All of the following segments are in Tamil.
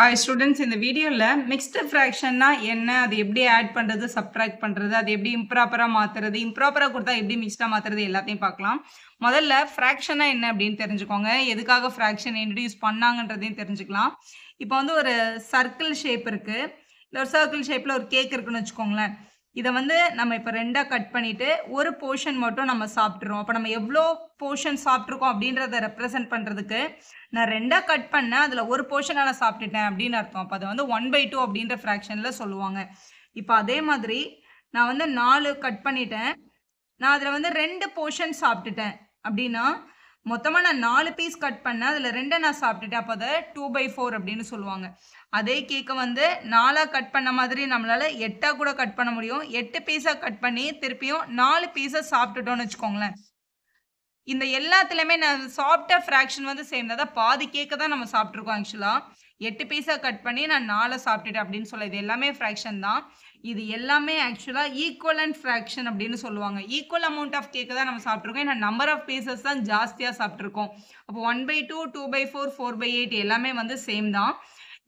ஹாய் ஸ்டூடெண்ட்ஸ் இந்த வீடியோவில் மிக்ஸ்டு ஃப்ராக்ஷன்னா என்ன அது எப்படி ஆட் பண்ணுறது சப்ட்ராக்ட் பண்ணுறது அது எப்படி இம்ப்ராப்பராக மாற்றுறது இம்ப்ராப்பராக கொடுத்தா எப்படி மிக்ஸ்டாக மாற்றுறது எல்லாத்தையும் பார்க்கலாம் முதல்ல ஃப்ராக்ஷனாக என்ன அப்படின்னு தெரிஞ்சுக்கோங்க எதுக்காக ஃப்ராக்ஷன் இன்ட்ரடியூஸ் பண்ணாங்கன்றதையும் தெரிஞ்சுக்கலாம் இப்போ வந்து ஒரு சர்க்கிள் ஷேப் இருக்குது இல்லை ஒரு சர்க்கிள் ஷேப்பில் ஒரு கேக் இருக்குன்னு வச்சுக்கோங்களேன் இதை வந்து நம்ம இப்போ ரெண்டாக கட் பண்ணிவிட்டு ஒரு போர்ஷன் மட்டும் நம்ம சாப்பிட்ருவோம் அப்போ நம்ம எவ்வளோ போர்ஷன் சாப்பிட்ருக்கோம் அப்படின்றத ரெப்ரசென்ட் பண்ணுறதுக்கு நான் ரெண்டாக கட் பண்ணேன் அதில் ஒரு போர்ஷனாக நான் சாப்பிட்டுட்டேன் அப்படின்னு அர்த்தம் அப்போ அதை வந்து ஒன் பை டூ அப்படின்ற ஃப்ராக்ஷனில் சொல்லுவாங்க இப்போ அதே மாதிரி நான் வந்து நாலு கட் பண்ணிட்டேன் நான் அதில் வந்து ரெண்டு போர்ஷன் சாப்பிட்டுட்டேன் அப்படின்னா மொத்தமாக நான் நாலு பீஸ் கட் பண்ணேன் அதில் ரெண்டை நான் சாப்பிட்டுட்டேன் அப்போ அதை டூ பை ஃபோர் அப்படின்னு சொல்லுவாங்க அதே கேக்கை வந்து நாலாக கட் பண்ண மாதிரி நம்மளால் எட்டாக கூட கட் பண்ண முடியும் எட்டு பீஸாக கட் பண்ணி திருப்பியும் நாலு பீஸை சாப்பிட்டுட்டோன்னு வச்சுக்கோங்களேன் இந்த எல்லாத்துலேயுமே நான் சாப்பிட்ட ஃப்ராக்ஷன் வந்து சேம் தான் பாதி கேக்கை தான் நம்ம சாப்பிட்ருக்கோம் ஆக்சுவலாக எட்டு பீஸாக கட் பண்ணி நான் நாலை சாப்பிட்டுட்டேன் அப்படின்னு சொல்ல இது எல்லாமே ஃப்ராக்ஷன் தான் இது எல்லாமே ஆக்சுவலாக ஈக்குவல் அண்ட் ஃப்ராக்ஷன் அப்படின்னு சொல்லுவாங்க ஈக்குவல் அமௌண்ட் ஆஃப் கேக்கு தான் நம்ம சாப்பிட்ருக்கோம் ஏன்னா நம்பர் ஆஃப் பீசஸ் தான் ஜாஸ்தியாக சாப்பிட்ருக்கோம் அப்போ one by two two by four four by eight எல்லாமே வந்து சேம் தான்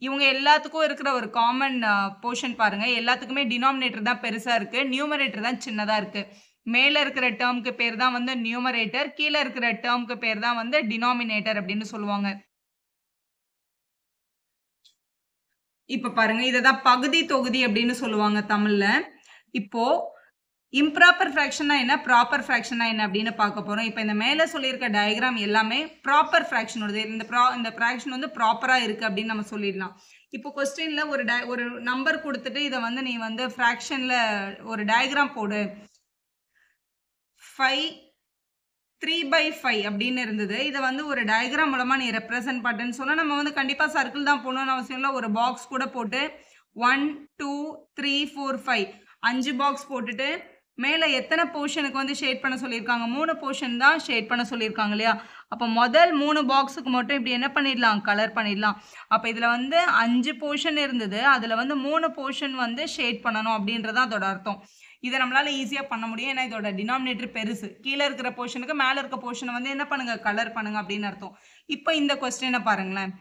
இவங்க எல்லாத்துக்கும் இருக்கிற ஒரு காமன் போர்ஷன் பாருங்கள் எல்லாத்துக்குமே டினாமினேட்டர் தான் பெருசாக இருக்குது நியூமரேட்டர் தான் சின்னதாக இருக்குது மேலே இருக்கிற டேர்முக்கு பேர் தான் வந்து நியூமரேட்டர் கீழே இருக்கிற டேர்முக்கு பேர் தான் வந்து டினாமினேட்டர் அப்படின்னு சொல்லுவாங்க இப்ப பாருங்க இதை தான் பகுதி தொகுதி அப்படின்னு சொல்லுவாங்க தமிழ்ல இப்போ இம்ப்ராப்பர் ஃப்ராக்ஷனா என்ன ப்ராப்பர் ஃப்ராக்ஷனா என்ன அப்படின்னு பார்க்க போறோம் இப்போ இந்த மேலே சொல்லியிருக்க டயக்ராம் எல்லாமே ப்ராப்பர் ஃப்ராக்ஷனோடது இந்த ப்ரா இந்த ஃப்ராக்ஷன் வந்து ப்ராப்பராக இருக்கு அப்படின்னு நம்ம சொல்லிடலாம் இப்போ கொஸ்டினில் ஒரு டய ஒரு நம்பர் கொடுத்துட்டு இதை வந்து நீ வந்து ஃப்ராக்ஷனில் ஒரு டயக்ராம் போடு ஃபைவ் த்ரீ பை ஃபைவ் அப்படின்னு இருந்தது இதை வந்து ஒரு டயக்ராம் மூலமாக நீ ரெப்ரசன்ட் பண்ணுறேன்னு சொன்னால் நம்ம வந்து கண்டிப்பாக சர்க்கிள் தான் போகணும்னு அவசியம் இல்லை ஒரு பாக்ஸ் கூட போட்டு one two three four five அஞ்சு பாக்ஸ் போட்டுட்டு மேலே எத்தனை போர்ஷனுக்கு வந்து ஷேட் பண்ண சொல்லியிருக்காங்க மூணு போர்ஷன் தான் ஷேட் பண்ண சொல்லியிருக்காங்க இல்லையா அப்போ முதல் மூணு பாக்ஸுக்கு மட்டும் இப்படி என்ன பண்ணிடலாம் கலர் பண்ணிடலாம் அப்போ இதில் வந்து அஞ்சு போர்ஷன் இருந்தது அதில் வந்து மூணு போர்ஷன் வந்து ஷேட் பண்ணணும் அப்படின்றதான் அதோட அர்த்தம் இதை நம்மளால் ஈஸியாக பண்ண முடியும் ஏன்னா இதோட டினாமினேட்டர் பெருசு கீழே இருக்கிற போர்ஷனுக்கு மேலே இருக்க போர்ஷனை வந்து என்ன பண்ணுங்க கலர் பண்ணுங்க அப்படின்னு அர்த்தம் இப்போ இந்த கொஸ்டினை பாருங்களேன்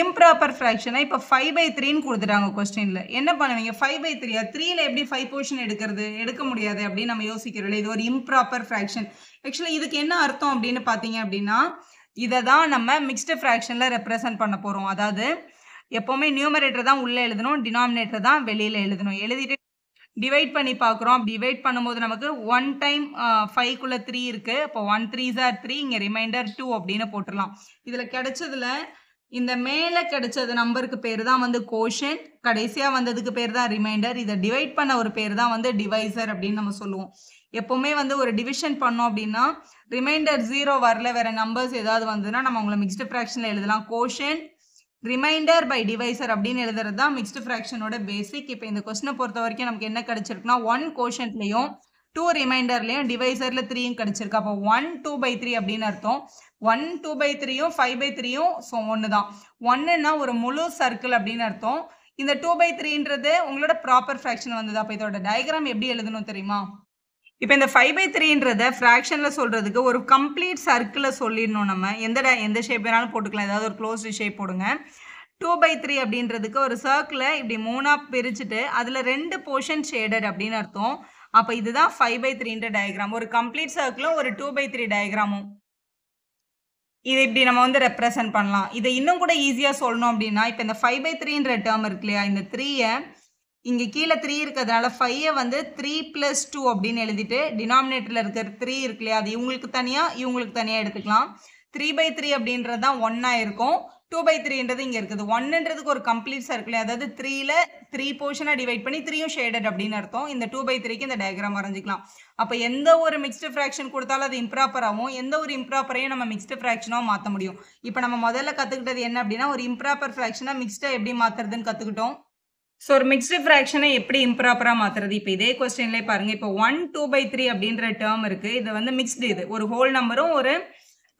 இம்ப்ராப்பர் ஃப்ராக்ஷனை இப்போ ஃபைவ் பை த்ரீன்னு கொடுத்துட்டாங்க கொஸ்டினில் என்ன பண்ணுவீங்க ஃபைவ் பை த்ரீயா த்ரீயில் எப்படி ஃபைவ் போர்ஷன் எடுக்கிறது எடுக்க முடியாது அப்படின்னு நம்ம யோசிக்கிறோம் இல்லை இது ஒரு இம்ப்ராப்பர் ஃப்ராக்ஷன் ஆக்சுவலி இதுக்கு என்ன அர்த்தம் அப்படின்னு பார்த்தீங்க அப்படின்னா இதை தான் நம்ம மிக்ஸ்டு ஃப்ராக்ஷனில் ரெப்ரசன்ட் பண்ண போகிறோம் அதாவது எப்போவுமே நியூமரேட்டர் தான் உள்ளே எழுதணும் டினாமினேட்டர் தான் வெளியில் எழுதணும் எழுதிட்டு டிவைட் பண்ணி பார்க்குறோம் அப்படி டிவைட் பண்ணும்போது நமக்கு ஒன் டைம் ஃபைவ்க்குள்ளே த்ரீ இருக்குது இப்போ ஒன் த்ரீ சார் த்ரீ இங்கே ரிமைண்டர் டூ அப்படின்னு போட்டுடலாம் இதில் கிடைச்சதில் இந்த மேலே கிடைச்சது நம்பருக்கு பேர் தான் வந்து கோஷன் கடைசியாக வந்ததுக்கு பேர் தான் ரிமைண்டர் இதை டிவைட் பண்ண ஒரு பேர் தான் வந்து டிவைசர் அப்படின்னு நம்ம சொல்லுவோம் எப்போவுமே வந்து ஒரு டிவிஷன் பண்ணோம் அப்படின்னா ரிமைண்டர் ஜீரோ வரல வேறு நம்பர்ஸ் ஏதாவது வந்ததுன்னா நம்ம அவங்கள மிக்ஸ்டு ஃப்ராக்ஷனில் எழுதலாம் கோஷன் ரிமைண்டர் பை டிவைசர் அப்படின்னு எழுதுறது தான் மிக்ஸ்டு ஃப்ராக்ஷனோட பேசிக் இப்போ இந்த கொஸ்டினை பொறுத்த வரைக்கும் நமக்கு என்ன கிடைச்சிருக்குன்னா ஒன் கோஷன்ட்லையும் டூ ரிமைண்டர்லையும் டிவைசரில் த்ரீயும் கிடச்சிருக்கு அப்போ ஒன் டூ பை த்ரீ அப்படின்னு அர்த்தம் ஒன் டூ பை த்ரீயும் ஃபைவ் பை த்ரீயும் ஸோ ஒன்று தான் ஒன்றுன்னா ஒரு முழு சர்க்கிள் அப்படின்னு அர்த்தம் இந்த டூ பை த்ரீன்றது உங்களோட ப்ராப்பர் ஃப்ராக்ஷன் வந்தது அப்போ இதோட டயக்ராம் எப்படி எழுதணும் தெரியுமா இப்போ இந்த ஃபைவ் பை த்ரீன்றத ஃப்ராக்ஷனில் சொல்கிறதுக்கு ஒரு கம்ப்ளீட் சர்க்கிளை சொல்லிடணும் நம்ம எந்த எந்த ஷேப் வேணாலும் போட்டுக்கலாம் ஏதாவது ஒரு க்ளோஸ் ஷேப் போடுங்க டூ பை த்ரீ அப்படின்றதுக்கு ஒரு சர்க்கிளை இப்படி மூணாக பிரிச்சுட்டு அதில் ரெண்டு போர்ஷன் ஷேடட் அப்படின்னு அர்த்தம் அப்போ இதுதான் ஃபைவ் பை த்ரீன்ற டயக்ராம் ஒரு கம்ப்ளீட் சர்க்கிளும் ஒரு டூ பை த்ரீ டயக்ராமும் இதை இப்படி நம்ம வந்து ரெப்ரசன்ட் பண்ணலாம் இதை இன்னும் கூட ஈஸியாக சொல்லணும் அப்படின்னா இப்போ இந்த ஃபைவ் பை த்ரீன்ற டேர்ம் இருக்கு இல்லையா இந்த த்ரீயை இங்கே கீழே த்ரீ இருக்கிறதுனால ஃபைவை வந்து த்ரீ ப்ளஸ் டூ அப்படின்னு எழுதிட்டு டினாமினேட்டர்ல இருக்கிற த்ரீ இருக்கு இல்லையா அது இவங்களுக்கு தனியாக இவங்களுக்கு தனியாக எடுத்துக்கலாம் த்ரீ பை த்ரீ அப்படின்றது தான் ஒன்னாக இருக்கும் டூ பை த்ரீன்றது இங்கே இருக்குது ஒன்னுன்றதுக்கு ஒரு கம்ப்ளீட் சர்க்கிள் அதாவது த்ரீல த்ரீ போர்ஷனா டிவைட் பண்ணி த்ரீயும் ஷேடட் அப்படின்னு அர்த்தம் இந்த டூ பை த்ரீக்கு இந்த டயக்ராம் வரைஞ்சிக்கலாம் அப்போ எந்த ஒரு மிக்ஸ்டு ஃபிராக்ஷன் கொடுத்தாலும் அது இம்ப்ராப்பராகவும் எந்த ஒரு இம்ப்ராப்பரையும் நம்ம மிக்ஸ்டு ஃபிராக்ஷனாக மாற்ற முடியும் இப்போ நம்ம முதல்ல கற்றுக்கிட்டது என்ன அப்படின்னா ஒரு இம்ப்ராப்பர் ஃபிராக்ஷனா மிக்ஸ்டாக எப்படி மாற்றுறதுன்னு கற்றுக்கிட்டோம் ஸோ ஒரு மிக்ஸ்டு ஃப்ராக்ஷனை எப்படி இம்ப்ராப்பராக மாற்றுறது இப்போ இதே கொஸ்டின்லேயே பாருங்கள் இப்போ ஒன் டூ பை த்ரீ அப்படின்ற டேர்ம் இருக்குது இது வந்து மிக்ஸ்டு இது ஒரு ஹோல் நம்பரும் ஒரு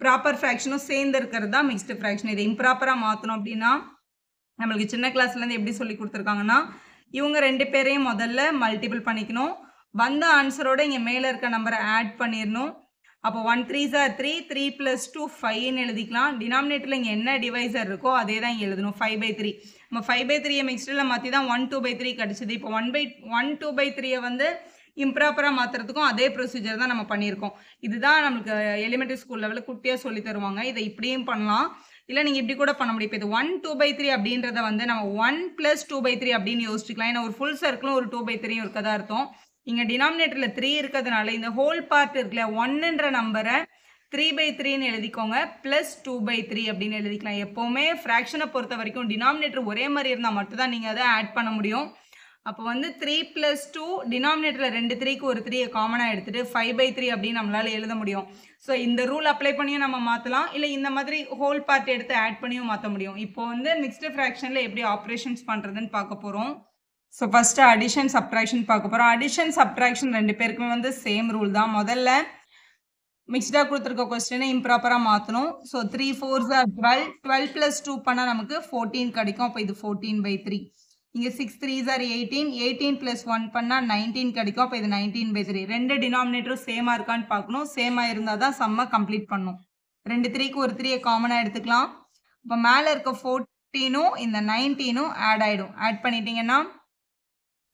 ப்ராப்பர் ஃப்ராக்ஷனும் சேர்ந்து இருக்கிறது தான் மிக்ஸ்டு ஃப்ராக்ஷன் இதை இம்ப்ராப்பராக மாற்றணும் அப்படின்னா நம்மளுக்கு சின்ன கிளாஸ்லேருந்து எப்படி சொல்லி கொடுத்துருக்காங்கன்னா இவங்க ரெண்டு பேரையும் முதல்ல மல்டிபிள் பண்ணிக்கணும் வந்த ஆன்சரோட இங்கே மேலே இருக்க நம்பரை ஆட் பண்ணிடணும் அப்போ one three are three three plus two ஃபைவ்னு எழுதிக்கலாம் டினாமினேட்டரில் இங்கே என்ன டிவைசர் இருக்கோ அதே தான் எழுதணும் ஃபைவ் பை த்ரீ நம்ம ஃபைவ் பை த்ரீயை மிக்ஸ்டில் மாற்றி தான் ஒன் டூ பை த்ரீ கிடச்சிது இப்போ one by one two by த்ரீயை வந்து இம்ப்ராப்பராக மாற்றுறதுக்கும் அதே ப்ரொசீஜர் தான் நம்ம பண்ணியிருக்கோம் இதுதான் நம்மளுக்கு எலிமெண்ட்ரி ஸ்கூல் லெவலில் குட்டியாக சொல்லி தருவாங்க இதை இப்படியும் பண்ணலாம் இல்லை நீங்கள் இப்படி கூட பண்ண முடியும் இப்போ இது ஒன் டூ பை த்ரீ அப்படின்றத வந்து நம்ம one plus two by three அப்படின்னு யோசிச்சுக்கலாம் ஏன்னா ஒரு ஃபுல் சர்க்கிளும் ஒரு டூ பை த்ரீயும் இருக்கதா அர்த்தம் இங்கே டினாமினேட்டரில் த்ரீ இருக்கிறதுனால இந்த ஹோல் பார்ட் இருக்குல்ல ஒன்னுன்ற நம்பரை த்ரீ பை த்ரீன்னு எழுதிக்கோங்க ப்ளஸ் டூ பை த்ரீ அப்படின்னு எழுதிக்கலாம் எப்போவுமே ஃப்ராக்ஷனை பொறுத்த வரைக்கும் டினாமினேட்டர் ஒரே மாதிரி இருந்தால் மட்டும்தான் நீங்கள் அதை ஆட் பண்ண முடியும் அப்போ வந்து த்ரீ ப்ளஸ் டூ டினாமினேட்டரில் ரெண்டு த்ரீக்கு ஒரு த்ரீயை காமனாக எடுத்துகிட்டு ஃபைவ் பை த்ரீ அப்படின்னு நம்மளால் எழுத முடியும் ஸோ இந்த ரூல் அப்ளை பண்ணியும் நம்ம மாற்றலாம் இல்லை இந்த மாதிரி ஹோல் பார்ட் எடுத்து ஆட் பண்ணியும் மாற்ற முடியும் இப்போ வந்து மிக்ஸ்டு ஃப்ராக்ஷனில் எப்படி ஆப்ரேஷன்ஸ் பண்ணுறதுன்னு பார்க்க போகிறோம் ஸோ ஃபஸ்ட்டு அடிஷன் சப்ட்ராக்ஷன் பார்க்க போகிறோம் அடிஷன் சப்ட்ராக்ஷன் ரெண்டு பேருக்குமே வந்து சேம் ரூல் தான் முதல்ல மிக்ஸ்டாக கொடுத்துருக்க கொஸ்டினை இம்ப்ராப்பராக மாற்றணும் so three fours are twelve twelve plus two பண்ணால் நமக்கு ஃபோர்டீன் கிடைக்கும் அப்போ இது ஃபோர்டீன் பை த்ரீ இங்கே six three are eighteen eighteen plus one பண்ணால் நைன்டீன் கிடைக்கும் அப்போ இது நைன்டீன் பை த்ரீ ரெண்டு டினாமினேட்டரும் சேமாக இருக்கான்னு பார்க்கணும் சேமாக இருந்தால் தான் செம்ம கம்ப்ளீட் பண்ணும் ரெண்டு த்ரீக்கு ஒரு த்ரீயை காமனாக எடுத்துக்கலாம் இப்போ மேலே இருக்க ஃபோர்டீனும் இந்த நைன்டீனும் ஆட் ஆகிடும் ஆட் பண்ணிட்டீங்கன்னா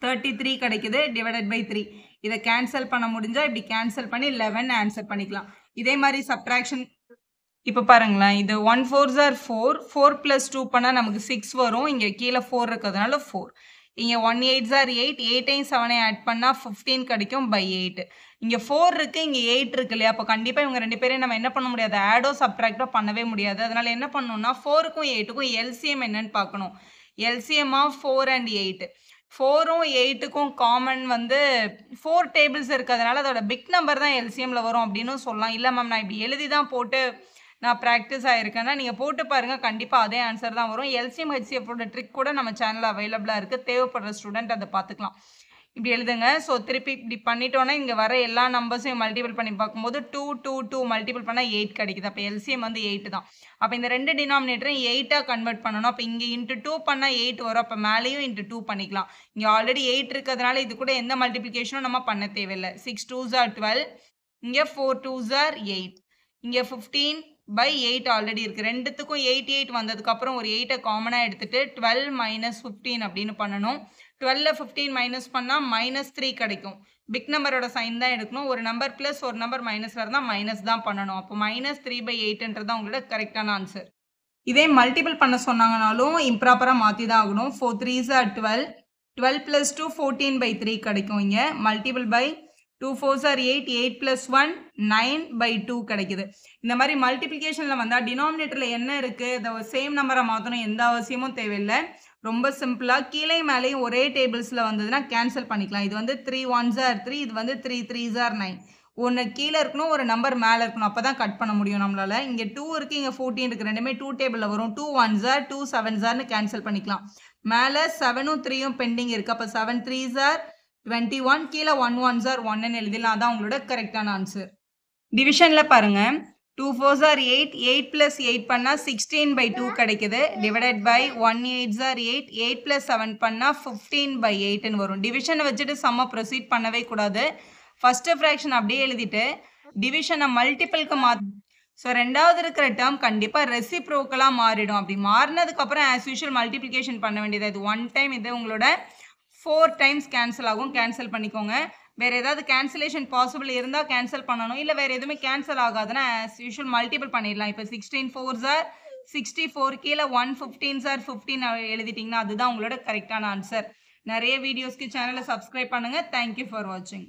தேர்ட்டி த்ரீ கிடைக்குது டிவைடட் பை த்ரீ இதை கேன்சல் பண்ண முடிஞ்சால் இப்படி கேன்சல் பண்ணி லெவன் ஆன்சர் பண்ணிக்கலாம் இதே மாதிரி சப்ட்ராக்ஷன் இப்போ பாருங்களேன் இது one four are four four plus two பண்ணால் நமக்கு சிக்ஸ் வரும் இங்கே கீழே ஃபோர் இருக்கிறதுனால ஃபோர் இங்கே ஒன் எயிட் சார் எயிட் எயிட்டையும் செவனையும் ஆட் பண்ணால் ஃபிஃப்டீன் கிடைக்கும் பை எயிட் இங்கே ஃபோர் இருக்குது இங்கே எயிட் இருக்கு இல்லையா அப்போ கண்டிப்பாக இவங்க ரெண்டு பேரையும் நம்ம என்ன பண்ண முடியாது ஆடோ சப்ராக்டோ பண்ணவே முடியாது அதனால் என்ன பண்ணணும்னா ஃபோருக்கும் எயிட்டுக்கும் எல்சிஎம் என்னன்னு பார்க்கணும் LCM of four and eight ஃபோரும் எயிட்டுக்கும் காமன் வந்து ஃபோர் டேபிள்ஸ் இருக்கிறதுனால அதோட பிக் நம்பர் தான் எல்சிஎம்மில் வரும் அப்படின்னு சொல்லலாம் இல்லை மேம் நான் இப்படி எழுதி தான் போட்டு நான் ப்ராக்டிஸ் ஆகிருக்கேன்னா நீங்கள் போட்டு பாருங்கள் கண்டிப்பாக அதே ஆன்சர் தான் வரும் எல்சிஎம் ஹெச்சிஎஃபோட ட்ரிக் கூட நம்ம சேனலில் அவைலபிளாக இருக்குது தேவைப்படுற ஸ்டூடெண்ட் அதை பார்த்துக்கலாம் இப்படி எழுதுங்க ஸோ திருப்பி இப்படி பண்ணிட்டோன்னா இங்கே வர எல்லா நம்பர்ஸையும் மல்டிபிள் பண்ணி பார்க்கும்போது டூ டூ டூ மல்டிபிள் பண்ணால் எயிட் கிடைக்குது அப்போ எல்சிஎம் வந்து எயிட் தான் அப்போ இந்த ரெண்டு டினாமினேட்டரும் எயிட்டாக கன்வெர்ட் பண்ணணும் அப்போ இங்கே இன்ட்டு டூ பண்ணால் எயிட் வரும் அப்போ மேலேயும் இன்ட்டு டூ பண்ணிக்கலாம் இங்கே ஆல்ரெடி எயிட் இருக்கிறதுனால இது கூட எந்த மல்டிப்ளிகேஷனும் நம்ம பண்ண தேவையில்லை சிக்ஸ் டூ ஜார் டுவெல் இங்கே ஃபோர் டூ ஜார் எயிட் இங்கே ஃபிஃப்டீன் பை எயிட் ஆல்ரெடி இருக்குது ரெண்டுத்துக்கும் எயிட் எயிட் வந்ததுக்கப்புறம் ஒரு எயிட்டை காமனாக எடுத்துகிட்டு டுவெல் மைனஸ் ஃபிஃப்டீன் அப்படின்னு பண்ணணும் டுவெல்ல ஃபிஃப்டீன் மைனஸ் பண்ணால் மைனஸ் த்ரீ கிடைக்கும் பிக் நம்பரோட சைன் தான் எடுக்கணும் ஒரு நம்பர் ப்ளஸ் ஒரு நம்பர் மைனஸ் இருந்தால் மைனஸ் தான் பண்ணணும் அப்போ மைனஸ் த்ரீ பை எயிட்ன்றது தான் உங்களோட கரெக்டான ஆன்சர் இதே மல்டிபிள் பண்ண சொன்னாங்கனாலும் இம்ப்ராப்பராக மாற்றி தான் ஆகணும் four three twelve twelve plus two fourteen by three கிடைக்கும் இங்கே multiple by two four are eight eight plus one nine by two கிடைக்குது இந்த மாதிரி மல்டிப்ளிகேஷனில் வந்தால் டினாமினேட்டரில் என்ன இருக்குது இந்த சேம் நம்பரை மாற்றணும் எந்த அவசியமும் தேவையில்லை ரொம்ப சிம்பிளாக கீழே மேலேயும் ஒரே டேபிள்ஸில் வந்ததுன்னா கேன்சல் பண்ணிக்கலாம் இது வந்து த்ரீ ஒன் ஜார் த்ரீ இது வந்து த்ரீ த்ரீ ஜார் நைன் ஒன்று கீழே இருக்கணும் ஒரு நம்பர் மேலே இருக்கணும் அப்போ தான் கட் பண்ண முடியும் நம்மளால் இங்கே டூ இருக்குது இங்கே ஃபோர்டீன் இருக்குது ரெண்டுமே டூ டேபிளில் வரும் two one are two seven ஜார்னு கேன்சல் பண்ணிக்கலாம் மேலே செவனும் த்ரீயும் பெண்டிங் இருக்குது அப்போ seven three are twenty one கீழே ஒன் ஒன் சார் ஒன்னு எழுதிடலாம் அதான் உங்களோட கரெக்டான ஆன்சர் டிவிஷனில் பாருங்கள் two four are eight eight plus eight பண்ணால் சிக்ஸ்டீன் பை டூ கிடைக்குது divided by one eight are eight eight plus seven பண்ணால் ஃபிஃப்டீன் பை எயிட்னு வரும் டிவிஷனை வச்சுட்டு செம்ம ப்ரொசீட் பண்ணவே கூடாது ஃபஸ்ட்டு ஃப்ராக்ஷன் அப்படியே எழுதிட்டு டிவிஷனை மல்டிபிளுக்கு மா ஸோ ரெண்டாவது இருக்கிற டேர்ம் கண்டிப்பாக ரெசிப்ரோக்கலாக மாறிடும் அப்படி மாறினதுக்கப்புறம் ஆஸ் யூஷுவல் மல்டிப்ளிகேஷன் பண்ண வேண்டியது அது ஒன் டைம் இது உங்களோட ஃபோர் டைம்ஸ் கேன்சல் ஆகும் கேன்சல் பண்ணிக்கோங்க வேறு ஏதாவது கேன்சலேஷன் பாசிபிள் இருந்தால் கேன்சல் பண்ணணும் இல்லை வேறு எதுவுமே கேன்சல் ஆகாதுன்னா ஆஸ் யூஷுவல் மல்டிபிள் பண்ணிடலாம் இப்போ sixteen four are sixty four கீழே ஒன் ஃபிஃப்டீன் சார் ஃபிஃப்டீன் எழுதிட்டிங்கன்னா அதுதான் உங்களோட கரெக்டான ஆன்சர் நிறைய வீடியோஸ்க்கு சேனலை சப்ஸ்கிரைப் பண்ணுங்கள் தேங்க்யூ ஃபார் வாட்சிங்